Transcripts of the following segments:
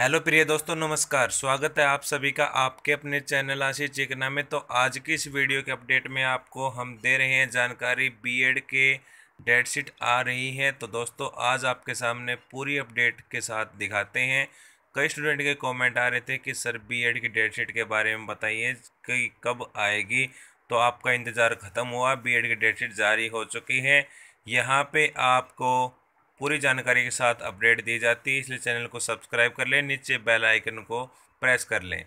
hello प्रिय दोस्तों नमस्कार स्वागत है आप सभी का आपके अपने चैनल आशी चिकना में तो आज की इस वीडियो के अपडेट में आपको हम दे रहे हैं जानकारी बीएड के डेट शीट आ रही है तो दोस्तों आज आपके सामने पूरी अपडेट के साथ दिखाते हैं कई स्टूडेंट के कमेंट आ रहे थे कि सर बीएड की डेट शीट के बारे में बताइए कि कब आएगी तो आपका इंतज़ार ख़त्म हुआ बी की डेट शीट जारी हो चुकी है यहाँ पर आपको पूरी जानकारी के साथ अपडेट दी जाती है इसलिए चैनल को सब्सक्राइब कर लें नीचे बेल आइकन को प्रेस कर लें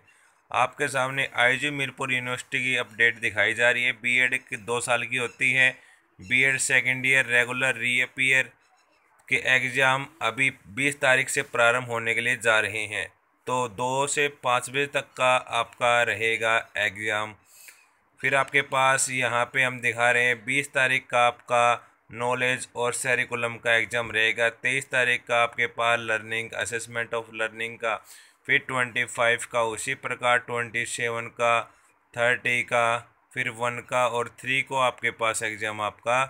आपके सामने आईजी मीरपुर यूनिवर्सिटी की अपडेट दिखाई जा रही है बीएड एड दो साल की होती है BEd second year regular reappear के एग्ज़ाम अभी बीस तारीख से प्रारंभ होने के लिए जा रहे हैं तो दो से पाँच बजे तक का आपका रहेगा एग्ज़ाम फिर आपके पास यहाँ पे हम दिखा रहे हैं बीस तारीख का आपका नॉलेज और सेरिकुलम का एग्ज़ाम रहेगा तेईस तारीख का आपके पास लर्निंग असेसमेंट ऑफ लर्निंग का फिर ट्वेंटी फाइव का उसी प्रकार ट्वेंटी सेवन का थर्टी का फिर वन का और थ्री को आपके पास एग्ज़ाम आपका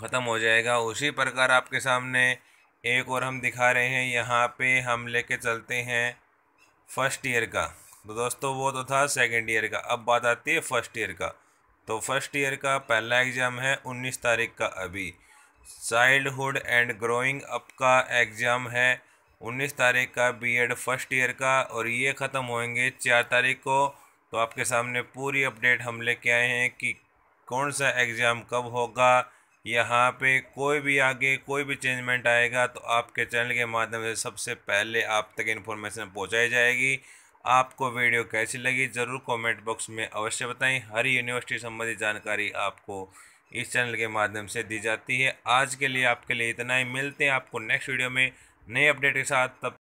ख़त्म हो जाएगा उसी प्रकार आपके सामने एक और हम दिखा रहे हैं यहाँ पे हम लेके चलते हैं फर्स्ट ईयर का तो दोस्तों वो तो था सेकंड ईयर का अब बात आती है फर्स्ट ईयर का तो फर्स्ट ईयर का पहला एग्ज़ाम है उन्नीस तारीख का अभी चाइल्डहुड एंड ग्रोइंग अप का एग्ज़ाम है उन्नीस तारीख का बीएड फर्स्ट ईयर का और ये ख़त्म होंगे चार तारीख को तो आपके सामने पूरी अपडेट हम लेके आए हैं कि कौन सा एग्ज़ाम कब होगा यहाँ पे कोई भी आगे कोई भी चेंजमेंट आएगा तो आपके चैनल के माध्यम से सबसे पहले आप तक इन्फॉर्मेशन पहुँचाई जाएगी आपको वीडियो कैसी लगी ज़रूर कमेंट बॉक्स में अवश्य बताएं हर यूनिवर्सिटी संबंधी जानकारी आपको इस चैनल के माध्यम से दी जाती है आज के लिए आपके लिए इतना ही मिलते हैं आपको नेक्स्ट वीडियो में नए अपडेट के साथ तब